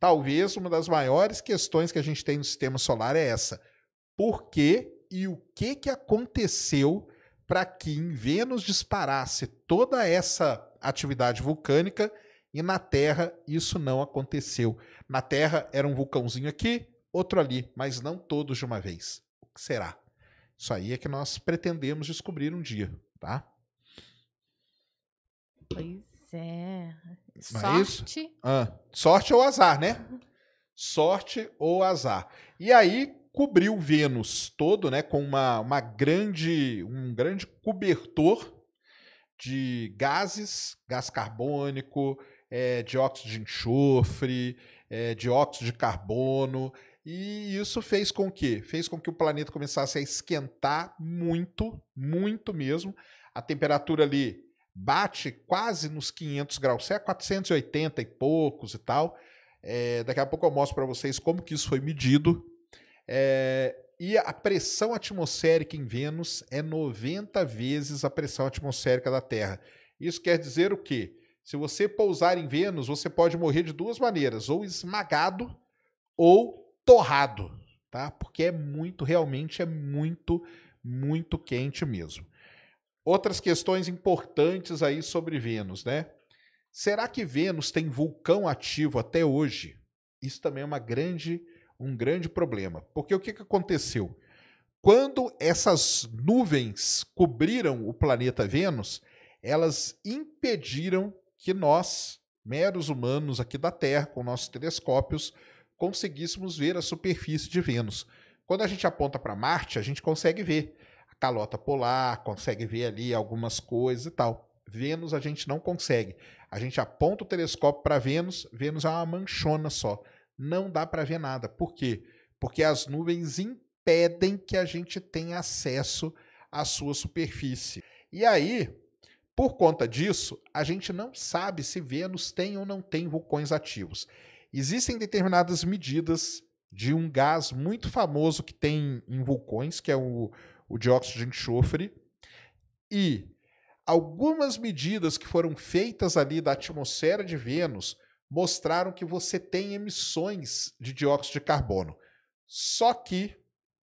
Talvez uma das maiores questões que a gente tem no sistema solar é essa. Por que e o que, que aconteceu para que em Vênus disparasse toda essa atividade vulcânica e na Terra isso não aconteceu? Na Terra era um vulcãozinho aqui, outro ali, mas não todos de uma vez. O que será? Isso aí é que nós pretendemos descobrir um dia, tá? Pois é. É sorte. É ah, sorte ou azar, né? Sorte ou azar. E aí cobriu Vênus todo, né, com uma, uma grande um grande cobertor de gases, gás carbônico, é, dióxido de enxofre, é, dióxido de carbono, e isso fez com que fez com que o planeta começasse a esquentar muito, muito mesmo. A temperatura ali bate quase nos 500 graus Celsius, é 480 e poucos e tal. É, daqui a pouco eu mostro para vocês como que isso foi medido. É, e a pressão atmosférica em Vênus é 90 vezes a pressão atmosférica da Terra. Isso quer dizer o quê? Se você pousar em Vênus, você pode morrer de duas maneiras, ou esmagado ou torrado, tá? Porque é muito, realmente é muito, muito quente mesmo. Outras questões importantes aí sobre Vênus, né? Será que Vênus tem vulcão ativo até hoje? Isso também é uma grande, um grande problema. Porque o que, que aconteceu? Quando essas nuvens cobriram o planeta Vênus, elas impediram que nós, meros humanos aqui da Terra, com nossos telescópios, conseguíssemos ver a superfície de Vênus. Quando a gente aponta para Marte, a gente consegue ver calota polar, consegue ver ali algumas coisas e tal. Vênus a gente não consegue. A gente aponta o telescópio para Vênus, Vênus é uma manchona só. Não dá para ver nada. Por quê? Porque as nuvens impedem que a gente tenha acesso à sua superfície. E aí, por conta disso, a gente não sabe se Vênus tem ou não tem vulcões ativos. Existem determinadas medidas de um gás muito famoso que tem em vulcões, que é o, o dióxido de enxofre. E algumas medidas que foram feitas ali da atmosfera de Vênus mostraram que você tem emissões de dióxido de carbono. Só que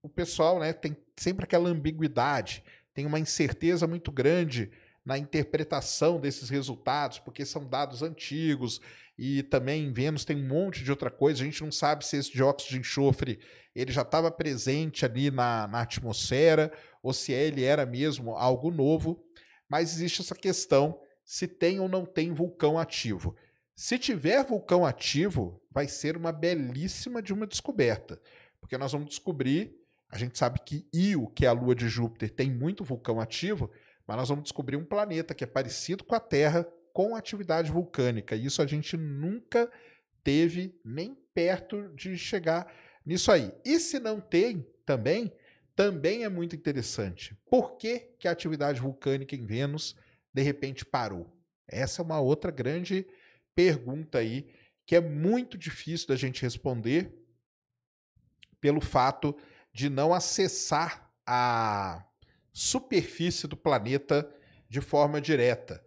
o pessoal né, tem sempre aquela ambiguidade, tem uma incerteza muito grande na interpretação desses resultados, porque são dados antigos e também em Vênus tem um monte de outra coisa. A gente não sabe se esse dióxido de enxofre ele já estava presente ali na, na atmosfera ou se ele era mesmo algo novo. Mas existe essa questão se tem ou não tem vulcão ativo. Se tiver vulcão ativo, vai ser uma belíssima de uma descoberta, porque nós vamos descobrir. A gente sabe que Io, que é a lua de Júpiter, tem muito vulcão ativo, mas nós vamos descobrir um planeta que é parecido com a Terra com atividade vulcânica. Isso a gente nunca teve nem perto de chegar nisso aí. E se não tem também, também é muito interessante. Por que, que a atividade vulcânica em Vênus de repente parou? Essa é uma outra grande pergunta aí que é muito difícil da gente responder pelo fato de não acessar a superfície do planeta de forma direta.